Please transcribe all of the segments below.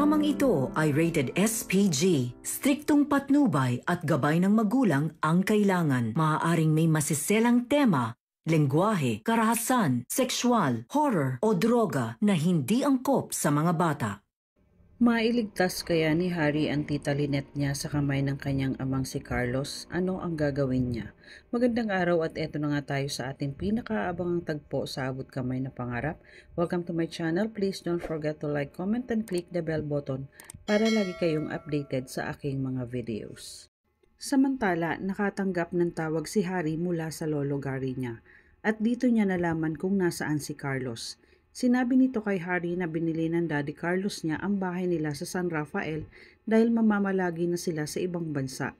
Programang ito ay rated SPG. Striktong patnubay at gabay ng magulang ang kailangan. Maaaring may masiselang tema lengguwahe, karahasan, sexual, horror o droga na hindi angkop sa mga bata. Mailigtas kaya ni Harry ang tita Lynette niya sa kamay ng kanyang amang si Carlos? Ano ang gagawin niya? Magandang araw at eto na nga tayo sa ating pinakaabangang tagpo sa abot kamay na pangarap. Welcome to my channel. Please don't forget to like, comment, and click the bell button para lagi kayong updated sa aking mga videos. Samantala, nakatanggap ng tawag si Harry mula sa lolo Gary niya at dito niya nalaman kung nasaan si Carlos. Sinabi nito kay Harry na binili ng Daddy Carlos niya ang bahay nila sa San Rafael dahil mamamalagi na sila sa ibang bansa.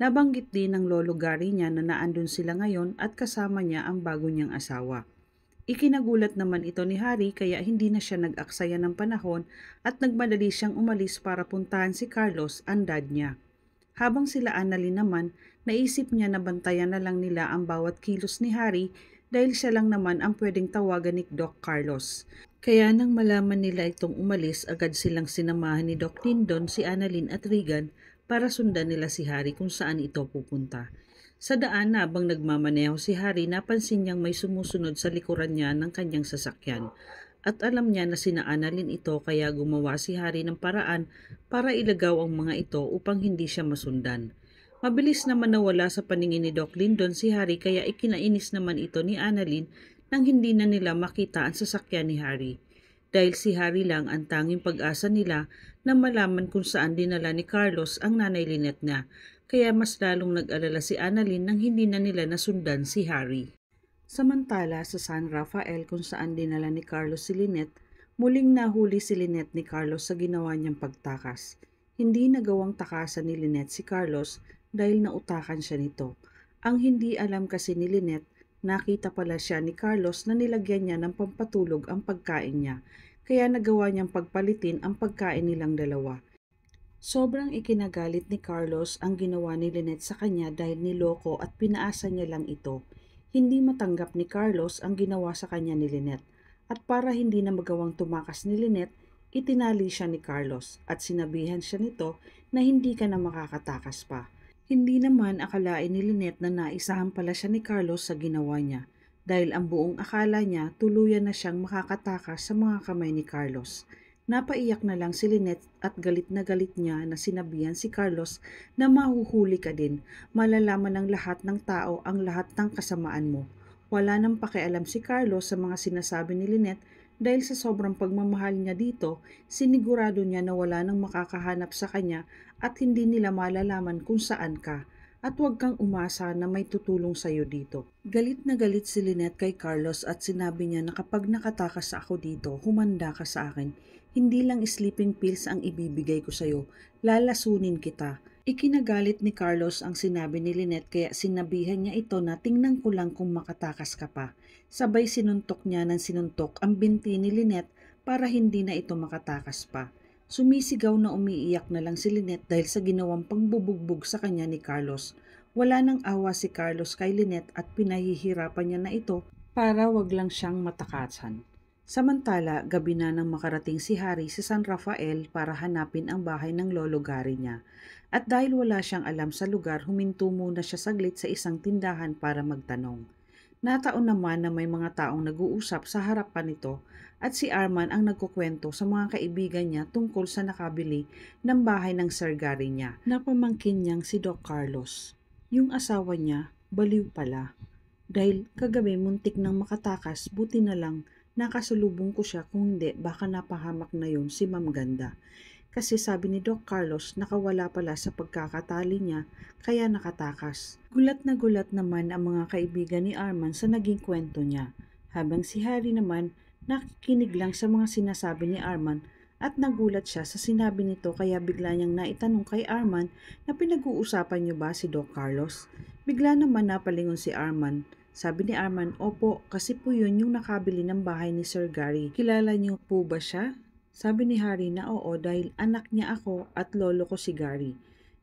Nabanggit din ng lolo Gary niya na naandun sila ngayon at kasama niya ang bago niyang asawa. Ikinagulat naman ito ni Harry kaya hindi na siya nag-aksaya ng panahon at nagmadali siyang umalis para puntahan si Carlos ang dad niya. Habang sila anali naman, naisip niya na bantayan na lang nila ang bawat kilos ni Harry dahil siya lang naman ang pwedeng tawagan ni Doc Carlos. Kaya nang malaman nila itong umalis, agad silang sinamahan ni Doc Tindon, si Annalyn at Regan para sundan nila si Harry kung saan ito pupunta. Sa daan na habang nagmamaneho si Harry, napansin niyang may sumusunod sa likuran niya ng kanyang sasakyan. At alam niya na sinaanalin ito kaya gumawa si Harry ng paraan para ilagaw ang mga ito upang hindi siya masundan. Mabilis naman nawala sa paningin ni Doc Lindon si Harry kaya ikinainis naman ito ni Annalyn nang hindi na nila makita ang sasakyan ni Harry. Dahil si Harry lang ang tanging pag-asa nila na malaman kung saan dinala ni Carlos ang nanay Lynette na, kaya mas lalong nag-alala si Annalyn nang hindi na nila nasundan si Harry. Samantala sa San Rafael kung saan dinala ni Carlos si Lynette, muling nahuli si Lynette ni Carlos sa ginawa niyang pagtakas. Hindi nagawang takasan ni Lynette si Carlos dahil nautakan siya nito. Ang hindi alam kasi ni Lynette, nakita pala siya ni Carlos na nilagyan niya ng pampatulog ang pagkain niya, kaya nagawa niyang pagpalitin ang pagkain nilang dalawa. Sobrang ikinagalit ni Carlos ang ginawa ni Lynette sa kanya dahil niloko at pinaasa niya lang ito. Hindi matanggap ni Carlos ang ginawa sa kanya ni Lynette. At para hindi na magawang tumakas ni Lynette, itinali siya ni Carlos at sinabihan siya nito na hindi ka na makakatakas pa. Hindi naman akalain ni Lynette na naisahan pala siya ni Carlos sa ginawa niya dahil ang buong akala niya tuluyan na siyang makakatakas sa mga kamay ni Carlos. Napaiyak na lang si Lynette at galit na galit niya na sinabihan si Carlos na mahuhuli ka din. Malalaman ng lahat ng tao ang lahat ng kasamaan mo. Wala nang pakialam si Carlos sa mga sinasabi ni Lynette dahil sa sobrang pagmamahal niya dito, sinigurado niya na wala nang makakahanap sa kanya at hindi nila malalaman kung saan ka at huwag kang umasa na may tutulong sa iyo dito. Galit na galit si Lynette kay Carlos at sinabi niya na kapag nakatakas ako dito, humanda ka sa akin. Hindi lang sleeping pills ang ibibigay ko sa iyo. lalasunin kita Ikinagalit ni Carlos ang sinabi ni Lynette kaya sinabihan niya ito na tingnan ko lang kung makatakas ka pa. Sabay sinuntok niya ng sinuntok ang binti ni Lynette para hindi na ito makatakas pa. Sumisigaw na umiiyak na lang si Lynette dahil sa ginawang pangbubugbog sa kanya ni Carlos. Wala nang awa si Carlos kay Lynette at pinahihirapan niya na ito para wag lang siyang matakasan. Samantala, gabi na nang makarating si Harry sa San Rafael para hanapin ang bahay ng lolo Gary niya. At dahil wala siyang alam sa lugar, huminto muna siya saglit sa isang tindahan para magtanong. Nataon naman na may mga taong nag-uusap sa harapan nito at si Arman ang nagkukwento sa mga kaibigan niya tungkol sa nakabili ng bahay ng Sir Gary niya Napamangkin pamangkin niyang si Doc Carlos. Yung asawa niya, baliw pala. Dahil kagabi muntik nang makatakas, buti na lang nakasulubong ko siya kung hindi baka napahamak na yon si Ma'am Ganda kasi sabi ni Doc Carlos nakawala pala sa pagkakatali niya kaya nakatakas. Gulat na gulat naman ang mga kaibigan ni Arman sa naging kwento niya habang si Harry naman nakikinig lang sa mga sinasabi ni Arman at nagulat siya sa sinabi nito kaya bigla niyang naitanong kay Arman na pinag-uusapan niyo ba si Doc Carlos. Bigla naman napalingon si Arman. Sabi ni Arman, opo, kasi po yun yung nakabili ng bahay ni Sir Gary. Kilala niyo po ba siya? Sabi ni Harry na oo dahil anak niya ako at lolo ko si Gary.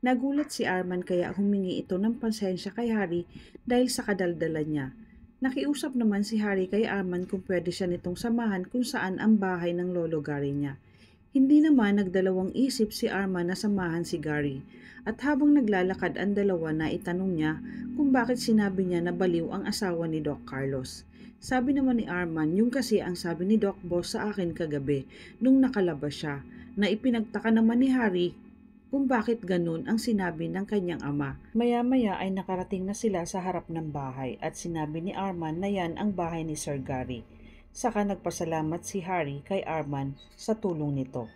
Nagulat si Arman kaya humingi ito ng pasensya kay Harry dahil sa kadaldala niya. Nakiusap naman si Harry kay Arman kung pwede siya nitong samahan kung saan ang bahay ng lolo Gary niya. Hindi naman nagdalawang isip si Arman na samahan si Gary. At habang naglalakad ang dalawa na itanong niya kung bakit sinabi niya na baliw ang asawa ni Doc Carlos. Sabi naman ni Arman, yung kasi ang sabi ni Doc Boss sa akin kagabi nung nakalabas siya na ipinagtaka naman ni Harry kung bakit ganun ang sinabi ng kanyang ama. Maya-maya ay nakarating na sila sa harap ng bahay at sinabi ni Arman na yan ang bahay ni Sir Gary. Saka nagpasalamat si Harry kay Arman sa tulong nito.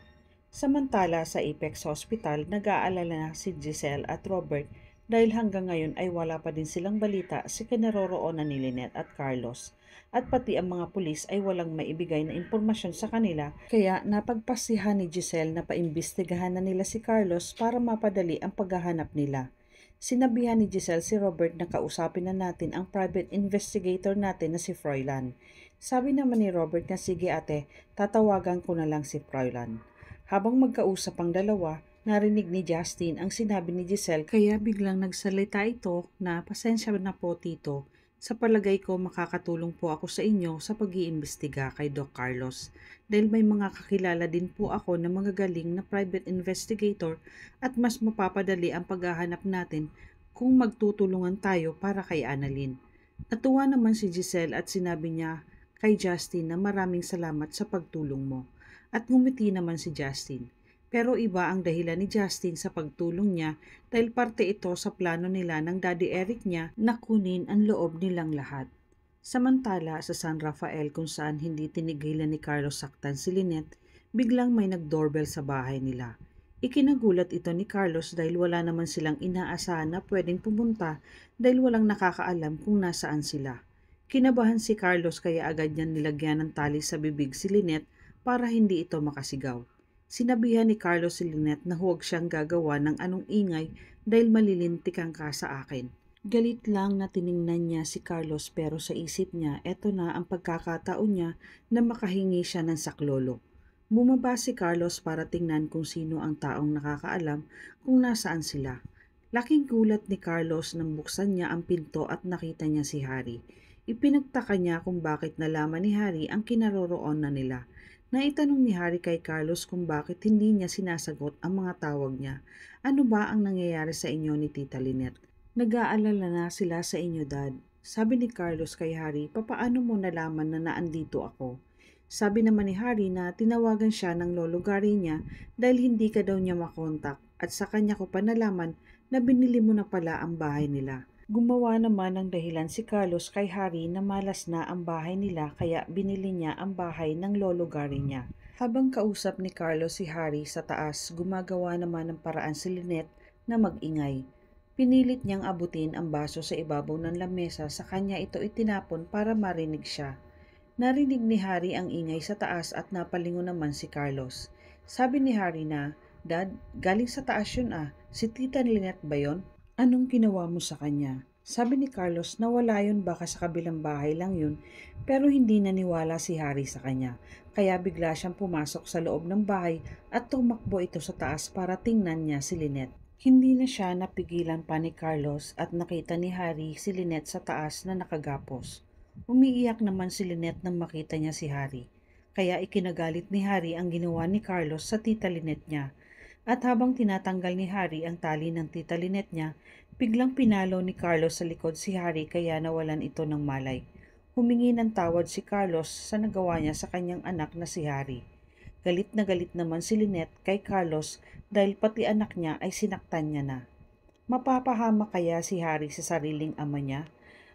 Samantala sa Apex Hospital, nag-aalala na si Giselle at Robert dahil hanggang ngayon ay wala pa din silang balita si kinaroroonan ni Lynette at Carlos at pati ang mga pulis ay walang maibigay na impormasyon sa kanila kaya napagpasihan ni Giselle na paimbestigahan na nila si Carlos para mapadali ang paghahanap nila. Sinabihan ni Giselle si Robert na kausapin na natin ang private investigator natin na si Froilan. Sabi naman ni Robert na sige ate, tatawagan ko na lang si Froilan. Habang magkausap ang dalawa, narinig ni Justin ang sinabi ni Giselle kaya biglang nagsalita ito na pasensya na po tito. Sa palagay ko makakatulong po ako sa inyo sa pag iimbestiga kay Doc Carlos dahil may mga kakilala din po ako na mga galing na private investigator at mas mapapadali ang paghahanap natin kung magtutulungan tayo para kay Annalyn. Natuwa naman si Giselle at sinabi niya kay Justin na maraming salamat sa pagtulong mo at ngumiti naman si Justin. Pero iba ang dahilan ni Justin sa pagtulong niya dahil parte ito sa plano nila ng Daddy Eric niya na kunin ang loob nilang lahat. Samantala sa San Rafael kung saan hindi tinigilan ni Carlos saktan si Lynette, biglang may nag-doorbell sa bahay nila. Ikinagulat ito ni Carlos dahil wala naman silang inaasahan na pwedeng pumunta dahil walang nakakaalam kung nasaan sila. Kinabahan si Carlos kaya agad niya nilagyan ng tali sa bibig si Lynette para hindi ito makasigaw. Sinabihan ni Carlos si Lynette na huwag siyang gagawa ng anong ingay dahil malilintikan ka sa akin. Galit lang na tiningnan niya si Carlos pero sa isip niya eto na ang pagkakataon niya na makahingi siya ng saklolo. Bumaba si Carlos para tingnan kung sino ang taong nakakaalam kung nasaan sila. Laking gulat ni Carlos nang buksan niya ang pinto at nakita niya si Harry. Ipinagtaka niya kung bakit nalaman ni Harry ang kinaroroon na nila. Naitanong ni Harry kay Carlos kung bakit hindi niya sinasagot ang mga tawag niya. Ano ba ang nangyayari sa inyo ni Tita Lynette? Nag-aalala na sila sa inyo, Dad. Sabi ni Carlos kay Harry, papaano mo nalaman na naandito ako? Sabi naman ni Harry na tinawagan siya ng lolo Gary niya dahil hindi ka daw niya makontak at sa kanya ko pa nalaman na binili mo na pala ang bahay nila. Gumawa naman ng dahilan si Carlos kay Harry na malas na ang bahay nila kaya binili niya ang bahay ng lolo Gary niya. Habang kausap ni Carlos si Harry sa taas, gumagawa naman ng paraan si Lynette na magingay. Pinilit niyang abutin ang baso sa ibabaw ng lamesa sa kanya ito itinapon para marinig siya. Narinig ni Harry ang ingay sa taas at napalingon naman si Carlos. Sabi ni Harry na, Dad, galing sa taas yun ah. Si Tita Lynette ba yon? Anong ginawa mo sa kanya? Sabi ni Carlos na wala yun baka sa kabilang bahay lang yun pero hindi naniwala si Harry sa kanya. Kaya bigla siyang pumasok sa loob ng bahay at tumakbo ito sa taas para tingnan niya si Lynette. Hindi na siya napigilan pa ni Carlos at nakita ni Harry si Lynette sa taas na nakagapos. Umiiyak naman si Lynette nang makita niya si Harry. Kaya ikinagalit ni Harry ang ginawa ni Carlos sa tita Lynette niya at habang tinatanggal ni Harry ang tali ng tita Lynette niya, biglang pinalo ni Carlos sa likod si Harry kaya nawalan ito ng malay. Humingi ng tawad si Carlos sa nagawa niya sa kanyang anak na si Harry. Galit na galit naman si Lynette kay Carlos dahil pati anak niya ay sinaktan niya na. Mapapahama kaya si Harry sa sariling ama niya?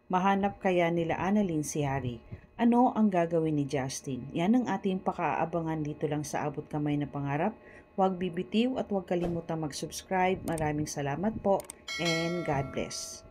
Mahanap kaya nila Annalyn si Harry? Ano ang gagawin ni Justin? Yan ang ating pakaabangan dito lang sa Abot Kamay na Pangarap. Huwag bibitiw at huwag kalimutang mag-subscribe. Maraming salamat po and God bless.